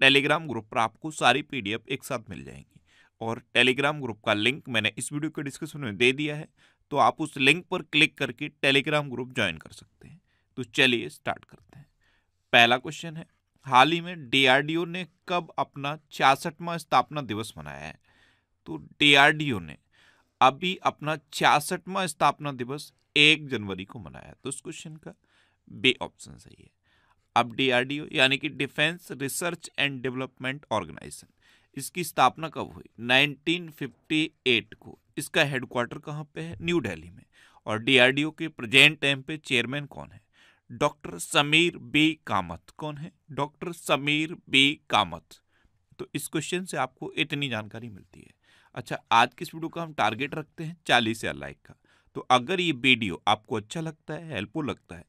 Telegram group पर आपको सारी पीडीएफ एक साथ मिल जाएंगी और टेलीग्राम ग्रुप का लिंक मैंने इस वीडियो के डिस्क्रिप्शन में दे दिया है तो आप उस लिंक पर क्लिक करके टेलीग्राम ग्रुप ज्वाइन कर सकते हैं तो चलिए स्टार्ट करते हैं पहला क्वेश्चन है हाल ही में डीआरडीओ ने कब अपना छियासठवां स्थापना दिवस मनाया है तो डीआरडीओ ने अभी अपना छियासठवां स्थापना दिवस एक जनवरी को मनाया तो इस क्वेश्चन का बे ऑप्शन सही है अब डीआरडीओ यानी कि defence research and development organisation इसकी स्थापना कब हुई 1958 को इसका हेडक्वार्टर कहाँ पे है न्यू दिल्ली में और डीआरडीओ के प्रेजेंट टाइम पे चेयरमैन कौन है डॉक्टर समीर बी कामत कौन है डॉक्टर समीर बी कामत तो इस क्वेश्चन से आपको इतनी जानकारी मिलती है अच्छा आज किस वीडियो का हम टारगेट रखते हैं चालीस या लाइक का तो अगर ये वीडियो आपको अच्छा लगता है हेल्पफुल लगता है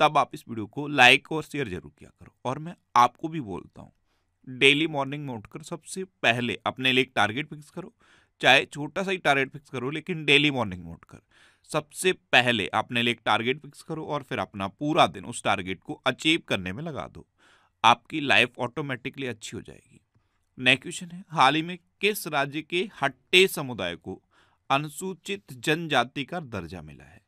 तब आप इस वीडियो को लाइक और शेयर जरूर किया करो और मैं आपको भी बोलता हूँ डेली मॉर्निंग में उठकर सबसे पहले अपने लिए एक टारगेट फिक्स करो चाहे छोटा सा ही टारगेट फिक्स करो लेकिन डेली मॉर्निंग में उठकर सबसे पहले अपने लिए एक टारगेट फिक्स करो और फिर अपना पूरा दिन उस टारगेट को अचीव करने में लगा दो आपकी लाइफ ऑटोमेटिकली अच्छी हो जाएगी नेक्स्ट क्वेश्चन है हाल ही में किस राज्य के हट्टे समुदाय को अनुसूचित जनजाति का दर्जा मिला है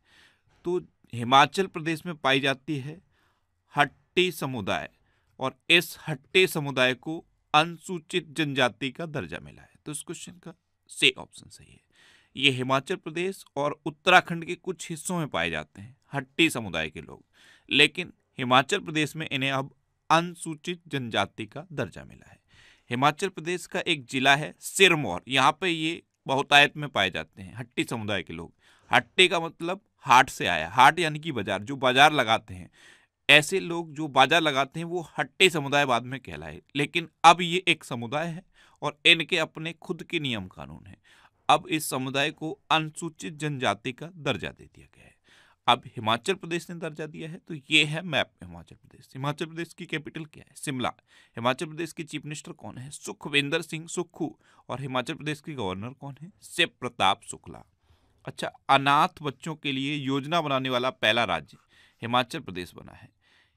तो हिमाचल प्रदेश में पाई जाती है हट्टी समुदाय और इस हट्टी समुदाय को अनुसूचित जनजाति का दर्जा मिला है तो इस क्वेश्चन का से ऑप्शन सही है ये हिमाचल प्रदेश और उत्तराखंड के कुछ हिस्सों में पाए जाते हैं हट्टी समुदाय के लोग लेकिन हिमाचल प्रदेश में इन्हें अब अनुसूचित जनजाति का दर्जा मिला है हिमाचल प्रदेश का एक जिला है सिरमौर यहाँ पे ये बहुतायत में पाए जाते हैं हट्टी समुदाय के लोग हट्टी का मतलब हाट से आया हाट यानी कि बाजार जो बाजार लगाते हैं ऐसे लोग जो बाजार लगाते हैं वो हट्टे समुदाय बाद में कहलाए लेकिन अब ये एक समुदाय है और इनके अपने खुद के नियम कानून हैं अब इस समुदाय को अनुसूचित जनजाति का दर्जा दे दिया गया है अब हिमाचल प्रदेश ने दर्जा दिया है तो ये है मैप हिमाचल प्रदेश हिमाचल प्रदेश की कैपिटल क्या है शिमला हिमाचल प्रदेश के चीफ मिनिस्टर कौन है सुखविंदर सिंह सुक्खू और हिमाचल प्रदेश के गवर्नर कौन है शिव प्रताप शुक्ला अच्छा अनाथ बच्चों के लिए योजना बनाने वाला पहला राज्य हिमाचल प्रदेश बना है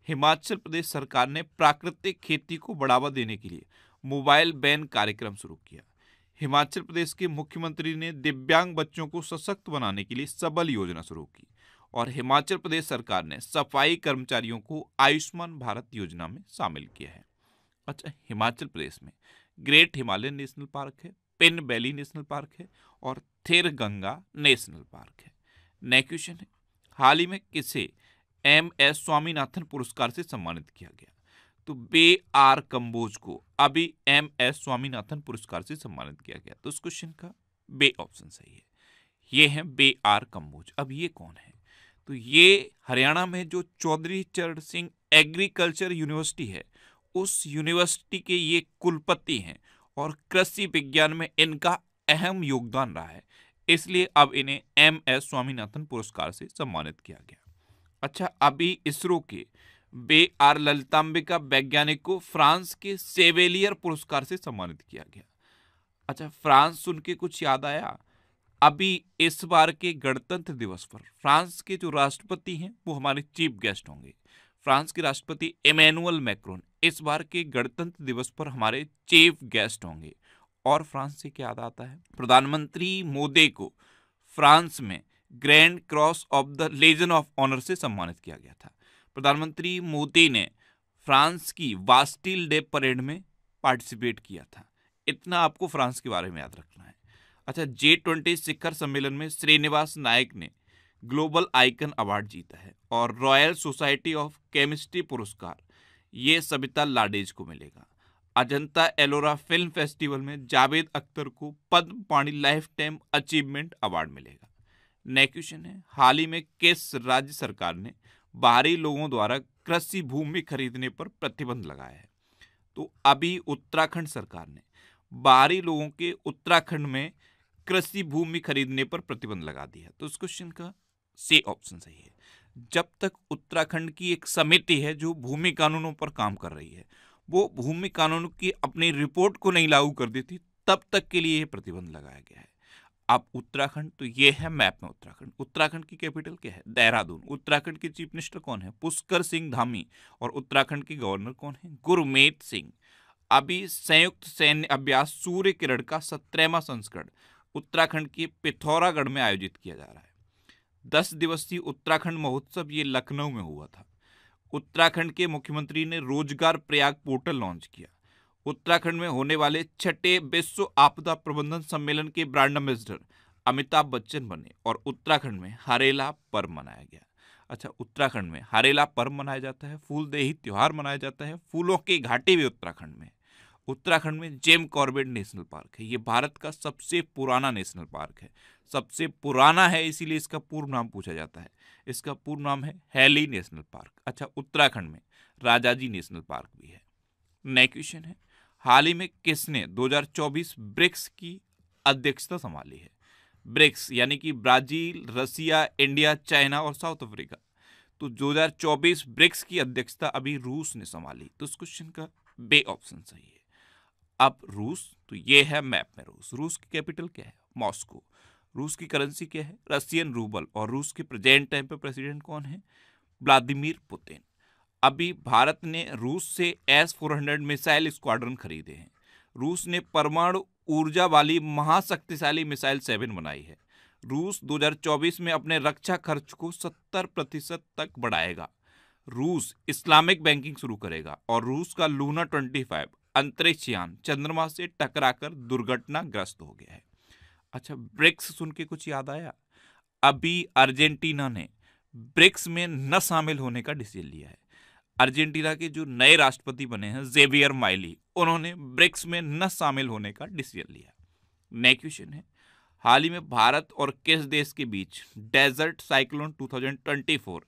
हिमाचल प्रदेश सरकार ने प्राकृतिक खेती को बढ़ावा देने के लिए मोबाइल बैन कार्यक्रम शुरू किया हिमाचल प्रदेश के मुख्यमंत्री ने दिव्यांग बच्चों को सशक्त बनाने के लिए सबल योजना शुरू की और हिमाचल प्रदेश सरकार ने सफाई कर्मचारियों को आयुष्मान भारत योजना में शामिल किया है अच्छा हिमाचल प्रदेश में ग्रेट हिमालयन नेशनल पार्क है पिन वैली नेशनल पार्क है और थेर गंगा नेशनल पार्क है नेक्स्ट क्वेश्चन है हाल ही में किसे एम एस स्वामीनाथन पुरस्कार से सम्मानित किया गया तो बे आर कंबोज को अभी एम एस स्वामीनाथन पुरस्कार से सम्मानित किया गया तो उस क्वेश्चन का बे ऑप्शन सही है ये है बे आर कंबोज अब ये कौन है तो ये हरियाणा में जो चौधरी चरण सिंह एग्रीकल्चर यूनिवर्सिटी है उस यूनिवर्सिटी के ये कुलपति हैं और कृषि विज्ञान में इनका अहम योगदान रहा है इसलिए अब इन्हें एम एस स्वामीनाथन पुरस्कार से सम्मानित किया गया अच्छा अभी इसरो के बे आर ललिताम्बिका वैज्ञानिक को फ्रांस के सेवेलियर पुरस्कार से सम्मानित किया गया अच्छा फ्रांस सुन के कुछ याद आया अभी इस बार के गणतंत्र दिवस पर फ्रांस के जो राष्ट्रपति हैं वो हमारे चीफ गेस्ट होंगे फ्रांस के राष्ट्रपति इमैनुअल मैक्रोन इस बार के गणतंत्र दिवस पर हमारे चीफ गेस्ट होंगे और फ्रांस से क्या याद आता है प्रधानमंत्री मोदी को फ्रांस में grand cross of the legion of honour से सम्मानित किया गया था प्रधानमंत्री मोदी ने फ्रांस की वास्टिल डे परेड में पार्टिसिपेट किया था इतना आपको फ्रांस के बारे में याद रखना है अच्छा जे ट्वेंटी शिखर सम्मेलन में श्रीनिवास नायक ने ग्लोबल आइकन अवार्ड जीता है और रॉयल सोसाइटी ऑफ केमिस्ट्री पुरस्कार ये सबिता लाडेज को मिलेगा अजंता एलोरा फिल्म फेस्टिवल में जावेद अख्तर को Padmapani lifetime achievement award मिलेगा क्वेश्चन है हाल ही में किस राज्य सरकार ने बाहरी लोगों द्वारा कृषि भूमि खरीदने पर प्रतिबंध लगाया है तो अभी उत्तराखंड सरकार ने बाहरी लोगों के उत्तराखंड में कृषि भूमि खरीदने पर प्रतिबंध लगा दिया तो इस क्वेश्चन का सी ऑप्शन सही है जब तक उत्तराखंड की एक समिति है जो भूमि कानूनों पर काम कर रही है वो भूमि कानून की अपनी रिपोर्ट को नहीं लागू कर देती तब तक के लिए ये प्रतिबंध लगाया गया है अब उत्तराखंड तो ये है मैप में उत्तराखंड उत्तराखंड की कैपिटल क्या है देहरादून उत्तराखंड के चीफ मिनिस्टर कौन है पुष्कर सिंह धामी और उत्तराखंड के गवर्नर कौन है गुरमेत सिंह अभी संयुक्त सैन्य अभ्यास सूर्य किरण का सत्रहवा संस्करण उत्तराखंड के पिथौरागढ़ में आयोजित किया जा रहा है दस दिवसीय उत्तराखंड महोत्सव ये लखनऊ में हुआ था उत्तराखंड के मुख्यमंत्री ने रोजगार प्रयाग पोर्टल लॉन्च किया उत्तराखंड में होने वाले छठे विश्व आपदा प्रबंधन सम्मेलन के ब्रांड एम्बेसडर अमिताभ बच्चन बने और उत्तराखंड में हरेला पर्व मनाया गया अच्छा उत्तराखंड में हरेला पर्व मनाया जाता है फूलदेही त्यौहार मनाया जाता है फूलों की घाटी भी उत्तराखंड में उत्तराखंड में जेम कॉर्बेट नेशनल पार्क है ये भारत का सबसे पुराना नेशनल पार्क है सबसे पुराना है इसीलिए इसका पूर्व नाम पूछा जाता है इसका पूर्व नाम है हैली नेशनल पार्क अच्छा उत्तराखंड में राजाजी नेशनल पार्क भी है नया क्वेश्चन है हाल ही में किसने 2024 ब्रिक्स की अध्यक्षता संभाली है ब्रिक्स यानी कि ब्राजील रसिया इंडिया चाइना और साउथ अफ्रीका तो 2024 ब्रिक्स की अध्यक्षता अभी रूस ने संभाली तो इस क्वेश्चन का बे ऑप्शन सही है अब रूस तो ये है मैप में रूस रूस की कैपिटल क्या है मॉस्को रूस की करेंसी क्या है रशियन रूबल और रूस के प्रेजेंट टाइम पर प्रेसिडेंट कौन है व्लादिमिर पुतिन अभी भारत ने रूस से S four hundred missile squadron खरीदे हैं रूस ने परमाणु ऊर्जा वाली महाशक्तिशाली मिसाइल सेवन बनाई है रूस 2024 में अपने रक्षा खर्च को 70 प्रतिशत तक बढ़ाएगा रूस इस्लामिक बैंकिंग शुरू करेगा और रूस का लूना 25 अंतरिक्ष यान चंद्रमा से टकराकर दुर्घटनाग्रस्त हो गया है अच्छा ब्रिक्स सुन के कुछ याद आया अभी अर्जेंटीना ने ब्रिक्स में न शामिल होने का डिसीजन लिया है अर्जेंटीना के जो नए राष्ट्रपति बने हैं जेवियर माइली उन्होंने ब्रिक्स में न शामिल होने का डिसीजन लिया नेक्स्ट क्वेश्चन है हाल ही में भारत और किस देश के बीच डेजर्ट साइक्लोन 2024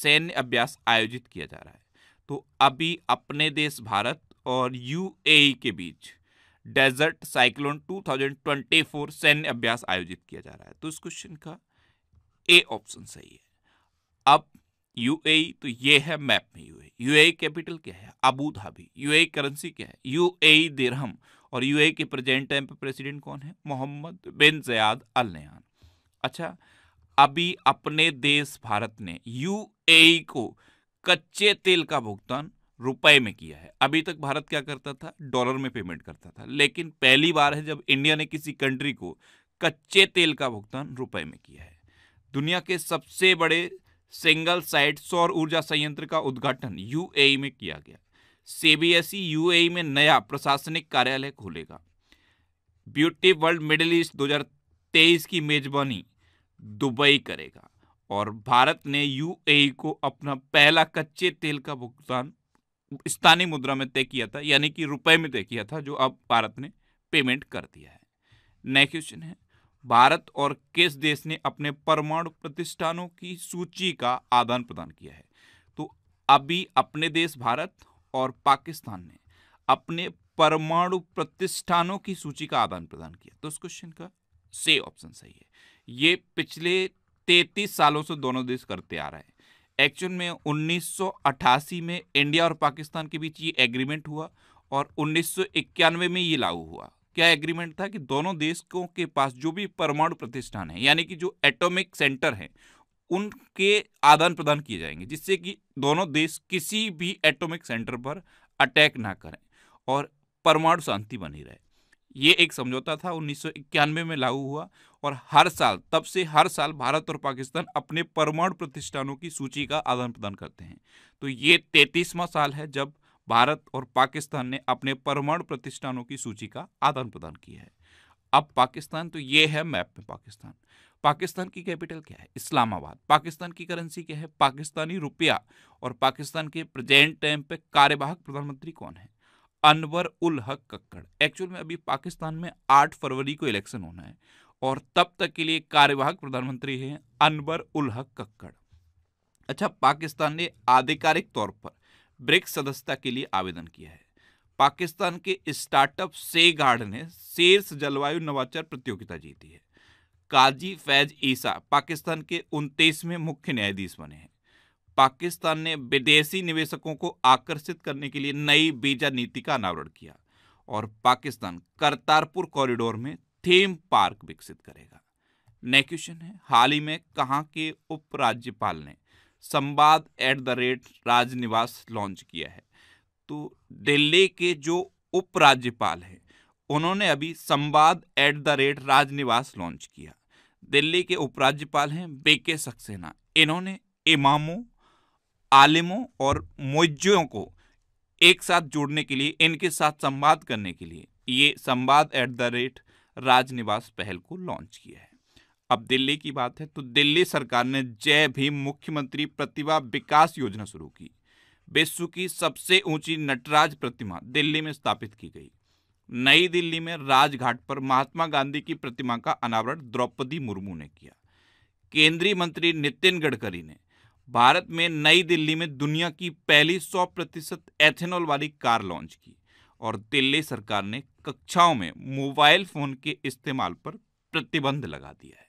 सैन्य अभ्यास आयोजित किया जा रहा है तो अभी अपने देश भारत और यूएई के बीच डेजर्ट साइक्लोन 2024 सैन्य अभ्यास आयोजित किया जा रहा है तो इस क्वेश्चन का ए ऑप्शन सही है अब यूएई e तो ये है मैप में यूएई यूएई कैपिटल क्या है अबू धाबी यूएई करेंसी क्या है यूएई दिरहम e और यूएई e के प्रेजेंट टाइम पे प्रेसिडेंट कौन है मोहम्मद बिन जयाद अल नयान अच्छा अभी अपने देश भारत ने यूएई को कच्चे तेल का भुगतान रुपए में किया है अभी तक भारत क्या करता था डॉलर में पेमेंट करता था लेकिन पहली बार है जब इंडिया ने किसी कंट्री को कच्चे तेल का भुगतान रुपए में किया है दुनिया के सबसे बड़े सिंगल साइट सौर ऊर्जा संयंत्र का उद्घाटन यूएई में किया गया सीबीएसई यूएई में नया प्रशासनिक कार्यालय खोलेगा ब्यूटी वर्ल्ड मिडिल ईस्ट 2023 की मेजबानी दुबई करेगा और भारत ने यूएई को अपना पहला कच्चे तेल का भुगतान स्थानीय मुद्रा में तय किया था यानी कि रुपए में तय किया था जो अब भारत ने पेमेंट कर दिया है नेक्स्ट क्वेश्चन है भारत और किस देश ने अपने परमाणु प्रतिष्ठानों की सूची का आदान प्रदान किया है तो अभी अपने देश भारत और पाकिस्तान ने अपने परमाणु प्रतिष्ठानों की सूची का आदान प्रदान किया तो उस क्वेश्चन का से ऑप्शन सही है ये पिछले तैतीस सालों से दोनों देश करते आ रहे हैं एक्चुअल में 1988 में इंडिया और पाकिस्तान के बीच ये एग्रीमेंट हुआ और उन्नीस में ये लागू हुआ क्या एग्रीमेंट था कि दोनों देशों के पास जो भी परमाणु प्रतिष्ठान है यानी कि जो एटॉमिक सेंटर हैं उनके आदान प्रदान किए जाएंगे जिससे कि दोनों देश किसी भी एटॉमिक सेंटर पर अटैक ना करें और परमाणु शांति बनी रहे ये एक समझौता था उन्नीस में लागू हुआ और हर साल तब से हर साल भारत और पाकिस्तान अपने परमाणु प्रतिष्ठानों की सूची का आदान प्रदान करते हैं तो ये तैतीसवां साल है जब भारत और पाकिस्तान ने अपने परमाणु प्रतिष्ठानों की सूची का आदान प्रदान किया है अब पाकिस्तान तो ये है मैप में पाकिस्तान पाकिस्तान की कैपिटल क्या है इस्लामाबाद पाकिस्तान की करेंसी क्या है पाकिस्तानी रुपया और पाकिस्तान के प्रेजेंट टाइम पे कार्यवाहक प्रधानमंत्री कौन है अनवर उल हक कक्कड़ एक्चुअल में अभी पाकिस्तान में 8 फरवरी को इलेक्शन होना है और तब तक के लिए कार्यवाहक प्रधानमंत्री हैं अनवर उल हक कक्कड़ अच्छा पाकिस्तान ने आधिकारिक तौर पर ब्रिक्स सदस्यता के लिए आवेदन किया है पाकिस्तान के स्टार्टअप से गार्ड ने शीर्ष जलवायु नवाचार प्रतियोगिता जीती है काजी फैज ईसा पाकिस्तान के उनतीसवें मुख्य न्यायाधीश बने हैं पाकिस्तान ने विदेशी निवेशकों को आकर्षित करने के लिए नई बीजा नीति का अनावरण किया और पाकिस्तान करतारपुर कॉरिडोर में थीम पार्क विकसित करेगा नए क्वेश्चन है हाल ही में कहाँ के उपराज्यपाल ने Samvad at the rate Rajniwas launch किया है तो दिल्ली के जो उपराज्यपाल हैं उन्होंने अभी Samvad at the rate Rajniwas launch किया दिल्ली के उपराज्यपाल हैं बी के सक्सेना इन्होंने इमामों आलिमों और मोज्जों को एक साथ जोड़ने के लिए इनके साथ संवाद करने के लिए ये संवाद एट द रेट राजनिवास पहल को लॉन्च किया है अब दिल्ली की बात है तो दिल्ली सरकार ने जय भीम मुख्यमंत्री प्रतिभा विकास योजना शुरू की विश्व की सबसे ऊंची नटराज प्रतिमा दिल्ली में स्थापित की गई नई दिल्ली में राजघाट पर महात्मा गांधी की प्रतिमा का अनावरण द्रौपदी मुर्मू ने किया केंद्रीय मंत्री नितिन गडकरी ने भारत में नई दिल्ली में दुनिया की पहली 100 प्रतिशत एथेनॉल वाली कार लॉन्च की और दिल्ली सरकार ने कक्षाओं में मोबाइल फोन के इस्तेमाल पर प्रतिबंध लगा दिया है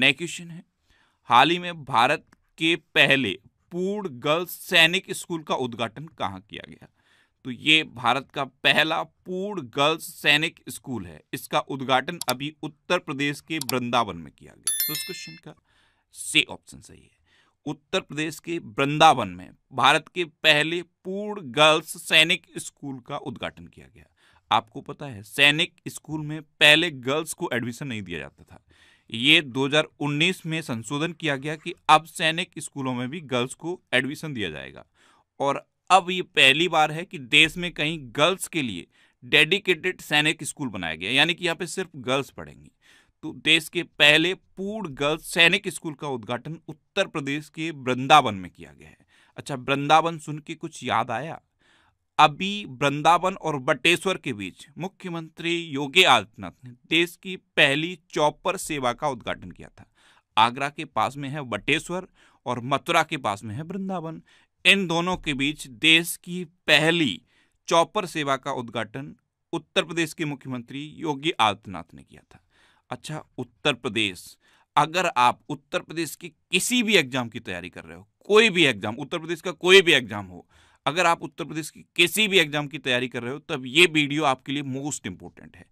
नए क्वेश्चन है हाल ही में भारत के पहले पूर्ण गर्ल्स सैनिक स्कूल का उद्घाटन कहाँ किया गया तो ये भारत का पहला पूर्ण गर्ल्स सैनिक स्कूल है इसका उद्घाटन अभी उत्तर प्रदेश के वृंदावन में किया गया तो इस क्वेश्चन का से ऑप्शन सही है उत्तर प्रदेश के वृंदावन में भारत के पहले पूर्ण गर्ल्स सैनिक स्कूल का उद्घाटन किया गया आपको पता है सैनिक स्कूल में पहले गर्ल्स को एडमिशन नहीं दिया जाता था ये 2019 में संशोधन किया गया कि अब सैनिक स्कूलों में भी गर्ल्स को एडमिशन दिया जाएगा और अब ये पहली बार है कि देश में कहीं गर्ल्स के लिए डेडिकेटेड सैनिक स्कूल बनाया गया यानी कि यहाँ पे सिर्फ गर्ल्स पढ़ेंगी तो देश के पहले पूर्ण गर्ल्स सैनिक स्कूल का उद्घाटन उत्तर प्रदेश के वृंदावन में किया गया है अच्छा वृंदावन सुन के कुछ याद आया अभी वृंदावन और बटेश्वर के बीच मुख्यमंत्री योगी आदित्यनाथ ने देश की पहली चौपर सेवा का उद्घाटन किया था आगरा के पास में है बटेश्वर और मथुरा के पास में है वृंदावन इन दोनों के बीच देश की पहली चौपर सेवा का उद्घाटन उत्तर प्रदेश के मुख्यमंत्री योगी आदित्यनाथ ने किया था अच्छा उत्तर प्रदेश अगर आप उत्तर प्रदेश की किसी भी एग्जाम की तैयारी कर रहे हो कोई भी एग्जाम उत्तर प्रदेश का कोई भी एग्जाम हो अगर आप उत्तर प्रदेश की किसी भी एग्जाम की तैयारी कर रहे हो तब ये वीडियो आपके लिए मोस्ट इंपॉर्टेंट है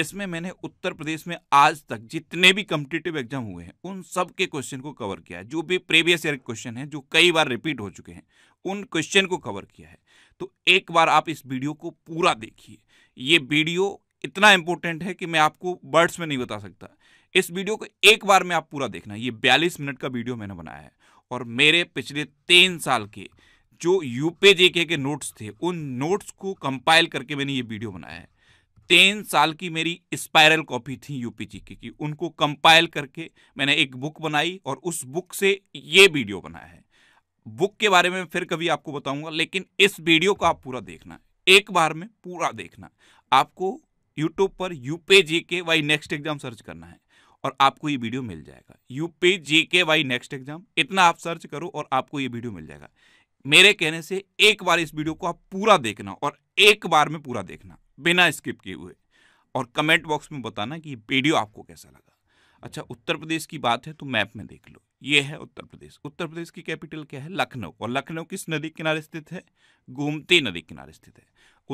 इसमें मैंने उत्तर प्रदेश में आज तक जितने भी कम्पिटेटिव एग्जाम हुए हैं उन सब के क्वेश्चन को कवर किया है जो भी प्रीवियस ईयर क्वेश्चन हैं जो कई बार रिपीट हो चुके हैं उन क्वेश्चन को कवर किया है तो एक बार आप इस वीडियो को पूरा देखिए ये वीडियो इतना इंपॉर्टेंट है कि मैं आपको वर्ड्स में नहीं बता सकता इस वीडियो को एक बार में आप पूरा देखना ये बयालीस मिनट का वीडियो मैंने बनाया है और मेरे पिछले तीन साल के जो यूपे जेके के नोट्स थे उन नोट्स को कंपाइल करके मैंने ये वीडियो बनाया है तीन साल की मेरी स्पायरल कॉपी थी यूपी जीके की उनको कंपाइल करके मैंने एक बुक बनाई और उस बुक से ये वीडियो बनाया है बुक के बारे में फिर कभी आपको बताऊंगा लेकिन इस वीडियो को आप पूरा देखना एक बार में पूरा देखना आपको यूट्यूब पर UP GK by next exam search करना है और आपको ये वीडियो मिल जाएगा UP GK by next exam इतना आप सर्च करो और आपको ये वीडियो मिल जाएगा मेरे कहने से एक बार इस वीडियो को आप पूरा देखना और एक बार में पूरा देखना बिना स्किप किए हुए और कमेंट बॉक्स में बताना कि ये वीडियो आपको कैसा लगा अच्छा उत्तर प्रदेश की बात है तो मैप में देख लो ये है उत्तर प्रदेश उत्तर प्रदेश की कैपिटल क्या है लखनऊ और लखनऊ किस नदी किनारे स्थित है गोमती नदी किनारे स्थित है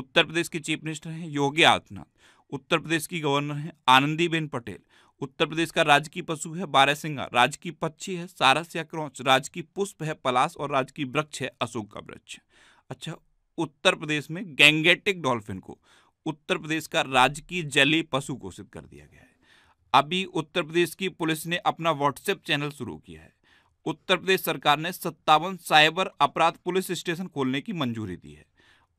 उत्तर प्रदेश के चीफ मिनिस्टर हैं योगी आदित्यनाथ उत्तर प्रदेश की गवर्नर हैं आनंदीबेन पटेल उत्तर प्रदेश का राजकीय पशु है बारहसिंगा राजकीय पक्षी है सारस या क्रौच राजकीय पुष्प है पलास और राजकीय वृक्ष है अशोक का वृक्ष अच्छा उत्तर प्रदेश में गैंगेटिक डॉल्फिन को उत्तर प्रदेश का राजकीय जली पशु घोषित कर दिया गया है अभी उत्तर प्रदेश की पुलिस ने अपना व्हाट्सएप चैनल शुरू किया है उत्तर प्रदेश सरकार ने सत्तावन साइबर अपराध पुलिस स्टेशन खोलने की मंजूरी दी है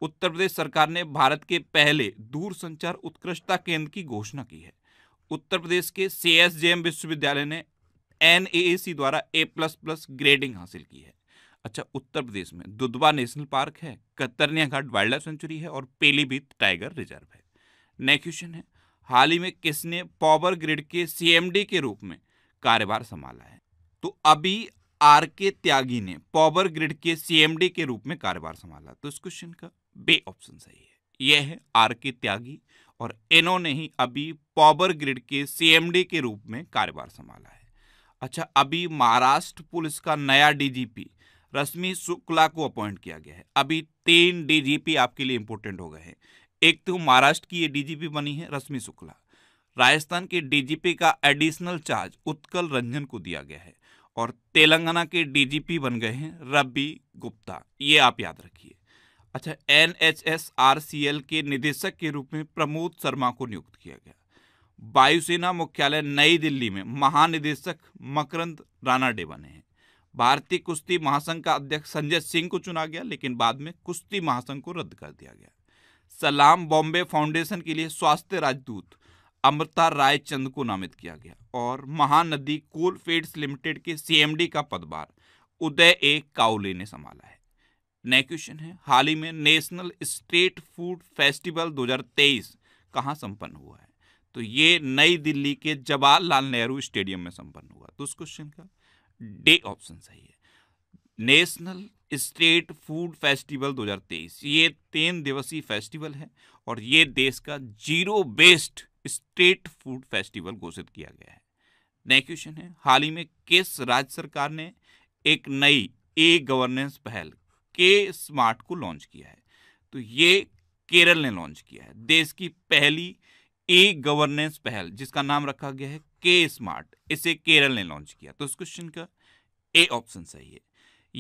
उत्तर प्रदेश सरकार ने भारत के पहले दूर संचार उत्कृष्टता केंद्र की घोषणा की है उत्तर प्रदेश के सी विश्वविद्यालय ने एन द्वारा ए प्लस प्लस ग्रेडिंग हासिल की है अच्छा उत्तर प्रदेश में दुधवा नेशनल पार्क है Katarniya Ghat wildlife sanctuary है और पेलीभीत टाइगर रिजर्व है नेक्स्ट क्वेश्चन है हाल ही में किसने पावर ग्रिड के सीएमडी के रूप में कार्यभार संभाला है तो अभी आर के त्यागी ने पावर ग्रिड के सीएमडी के रूप में कार्यभार संभाला तो इस क्वेश्चन का बी ऑप्शन सही है यह है आर के त्यागी और इन्होंने ही अभी पॉवर ग्रिड के सीएमडी के रूप में कार्यभार संभाला है अच्छा अभी महाराष्ट्र पुलिस का नया डीजीपी रश्मि शुक्ला को अपॉइंट किया गया है अभी तीन डीजीपी आपके लिए इंपोर्टेंट हो गए हैं एक तो महाराष्ट्र की ये डीजीपी बनी है रश्मि शुक्ला राजस्थान के डीजीपी का एडिशनल चार्ज उत्कल रंजन को दिया गया है और तेलंगाना के डीजीपी बन गए हैं रवि गुप्ता ये आप याद रखिए अच्छा N H S R C L के निदेशक के रूप में प्रमोद शर्मा को नियुक्त किया गया वायुसेना मुख्यालय नई दिल्ली में महानिदेशक मकरंद रानाडे बने हैं भारतीय कुश्ती महासंघ का अध्यक्ष संजय सिंह को चुना गया लेकिन बाद में कुश्ती महासंघ को रद्द कर दिया गया सलाम बॉम्बे फाउंडेशन के लिए स्वास्थ्य राजदूत अमृता रायचंद को नामित किया गया और महानदी कोल फील्ड्स लिमिटेड के सीएमडी का पदभार उदय ए काउले ने संभाला है नया क्वेश्चन है हाल ही में नेशनल स्टेट फूड फेस्टिवल 2023 कहाँ संपन्न हुआ है तो ये नई दिल्ली के जवाहरलाल नेहरू स्टेडियम में संपन्न हुआ तो उस क्वेश्चन का डे ऑप्शन सही है नेशनल स्टेट फूड फेस्टिवल 2023 ये तीन दिवसीय फेस्टिवल है और ये देश का zero based state food festival घोषित किया गया है नया क्वेश्चन है हाल ही में किस राज्य सरकार ने एक नई ई गवर्नेंस पहल के स्मार्ट को लॉन्च किया है तो ये केरल ने लॉन्च किया है देश की पहली ई गवर्नेंस पहल जिसका नाम रखा गया है के स्मार्ट इसे केरल ने लॉन्च किया तो इस क्वेश्चन का ए ऑप्शन सही है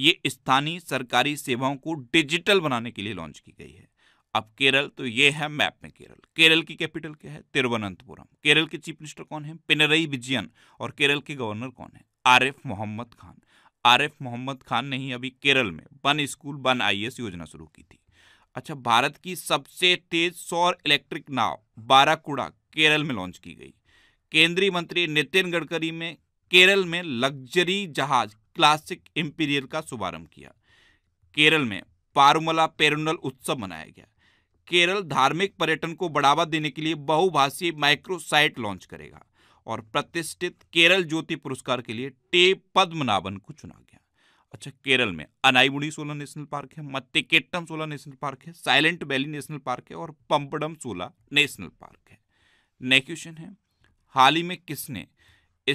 ये स्थानीय सरकारी सेवाओं को डिजिटल बनाने के लिए लॉन्च की गई है अब केरल तो ये है मैप में केरल केरल की कैपिटल क्या है तिरुवनंतपुरम केरल के चीफ मिनिस्टर कौन है पिनरई विजयन और केरल के गवर्नर कौन है आरिफ मोहम्मद खान आरिफ मोहम्मद खान ने ही अभी केरल में वन स्कूल वन आईएएस योजना शुरू की थी अच्छा भारत की सबसे तेज सौर इलेक्ट्रिक नाव बाराकुड़ा केरल में लॉन्च की गई केंद्रीय मंत्री नितिन गडकरी में केरल में लग्जरी जहाज क्लासिक इंपीरियल का शुभारंभ किया केरल में पारुमला पेरुनल उत्सव मनाया गया केरल धार्मिक पर्यटन को बढ़ावा देने के लिए बहुभाषी माइक्रोसाइट लॉन्च करेगा और प्रतिष्ठित केरल ज्योति पुरस्कार के लिए टे पद्मनाभन को चुना गया अच्छा केरल में अनाईमुड़ी सोलह नेशनल पार्क है मत्तिकेट्टम सोलह नेशनल पार्क है साइलेंट वैली नेशनल पार्क है और पंपडम सोलह नेशनल पार्क है नेक्स्ट क्वेश्चन है हाल ही में किसने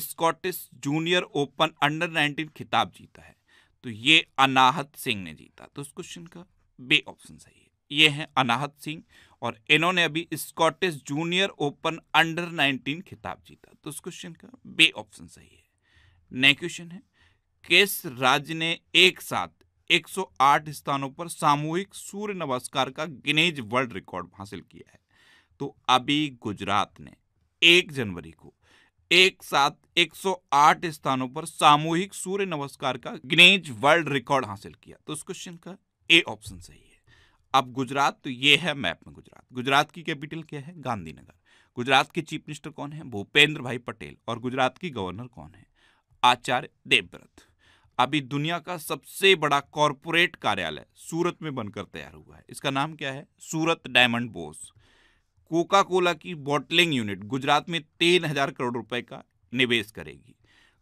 Scottish junior open under nineteen खिताब जीता है तो ये अनाहत सिंह ने जीता तो इस क्वेश्चन का बे ऑप्शन सही है ये है अनाहत सिंह और इन्होंने अभी स्कॉटिश जूनियर ओपन अंडर 19 खिताब जीता तो उस क्वेश्चन का बे ऑप्शन सही है नेक्स्ट क्वेश्चन है किस राज्य ने एक साथ 108 स्थानों पर सामूहिक सूर्य नमस्कार का गिनेज वर्ल्ड रिकॉर्ड हासिल किया है तो अभी गुजरात ने एक जनवरी को एक साथ 108 स्थानों पर सामूहिक सूर्य नमस्कार का गिनेज वर्ल्ड रिकॉर्ड हासिल किया तो उस क्वेश्चन का ए ऑप्शन सही है अब गुजरात तो ये है मैप में गुजरात गुजरात की कैपिटल क्या है गांधीनगर गुजरात के चीफ मिनिस्टर कौन है भूपेंद्र भाई पटेल और गुजरात की गवर्नर कौन है आचार्य देवव्रत अभी दुनिया का सबसे बड़ा कॉरपोरेट कार्यालय सूरत में बनकर तैयार हुआ है इसका नाम क्या है Surat diamond bourse Coca Cola की बॉटलिंग यूनिट गुजरात में तीन हजार करोड़ रुपए का निवेश करेगी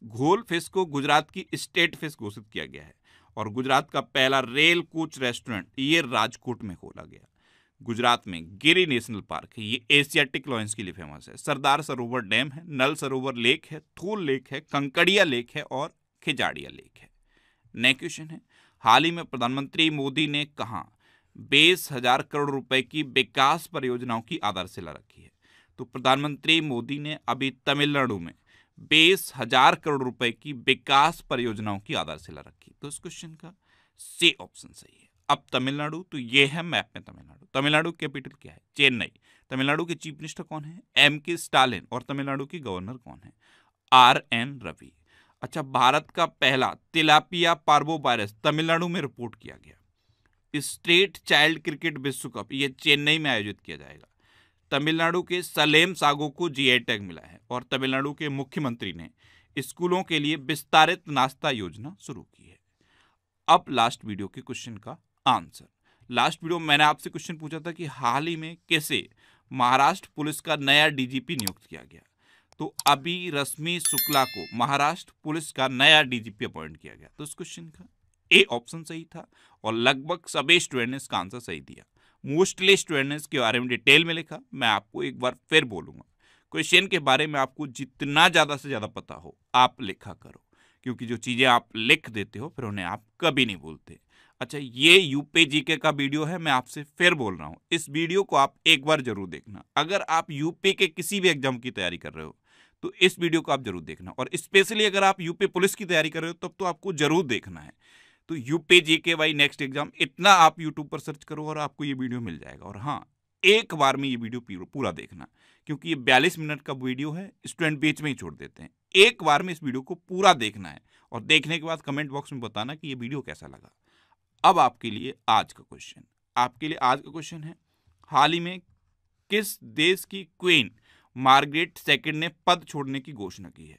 घोल फिश को गुजरात की स्टेट फिश घोषित किया गया है और गुजरात का पहला रेल कोच रेस्टोरेंट ये राजकोट में खोला गया गुजरात में गिरी नेशनल पार्क है ये एशियाटिक लॉयंस के लिए फेमस है सरदार सरोवर डैम है नल सरोवर लेक है थूल लेक है कंकड़िया लेक है और खिजाड़िया लेक है नए क्वेश्चन है हाल ही में प्रधानमंत्री मोदी ने कहा बीस हजार करोड़ रुपए की विकास परियोजनाओं की आधारशिला रखी है तो प्रधानमंत्री मोदी ने अभी तमिलनाडु में बीस हजार करोड़ रुपए की विकास परियोजनाओं की आधारशिला रखी तो इस क्वेश्चन का सी ऑप्शन सही है अब तमिलनाडु तो ये है मैप में तमिलनाडु तमिलनाडु कैपिटल क्या है चेन्नई तमिलनाडु के चीफ मिनिस्टर कौन है एम के स्टालिन और तमिलनाडु के गवर्नर कौन है आर एन रवि अच्छा भारत का पहला तिलापिया पार्बो वायरस तमिलनाडु में रिपोर्ट किया गया स्टेट चाइल्ड क्रिकेट विश्व कप ये चेन्नई में आयोजित किया जाएगा तमिलनाडु के सलेम सागो को जीआई टैग मिला है और तमिलनाडु के मुख्यमंत्री ने स्कूलों के लिए विस्तारित नाश्ता योजना शुरू की है अब लास्ट वीडियो के क्वेश्चन का आंसर लास्ट वीडियो में मैंने आपसे क्वेश्चन पूछा था कि हाल ही में कैसे महाराष्ट्र पुलिस का नया डीजीपी नियुक्त किया गया तो अभी रश्मि शुक्ला को महाराष्ट्र पुलिस का नया डीजीपी अपॉइंट किया गया तो इस क्वेश्चन का ए ऑप्शन सही था और लगभग सभी स्टूडेंट ने इसका आंसर सही दिया मोस्टली स्टूडेंट्स के बारे में डिटेल में लिखा मैं आपको एक बार फिर बोलूँगा क्वेश्चन के बारे में आपको जितना ज़्यादा से ज़्यादा पता हो आप लिखा करो क्योंकि जो चीज़ें आप लिख देते हो फिर उन्हें आप कभी नहीं बोलते अच्छा ये यूपे जीके का वीडियो है मैं आपसे फिर बोल रहा हूँ इस वीडियो को आप एक बार जरूर देखना अगर आप यूपी के किसी भी एग्जाम की तैयारी कर रहे हो तो इस वीडियो को आप जरूर देखना और स्पेशली अगर आप यूपी पुलिस की तैयारी कर रहे हो तब तो आपको जरूर देखना है तो यूपे जे के वाई नेक्स्ट एग्जाम इतना आप यूट्यूब पर सर्च करो और आपको ये वीडियो मिल जाएगा और हाँ एक बार में ये वीडियो पूरा देखना क्योंकि ये बयालीस मिनट का वीडियो है स्टूडेंट बीच में ही छोड़ देते हैं एक बार में इस वीडियो को पूरा देखना है और देखने के बाद कमेंट बॉक्स में बताना कि ये वीडियो कैसा लगा अब आपके लिए आज का क्वेश्चन आपके लिए आज का क्वेश्चन है हाल ही में किस देश की क्वीन मार्गरेट सेकेंड ने पद छोड़ने की घोषणा की है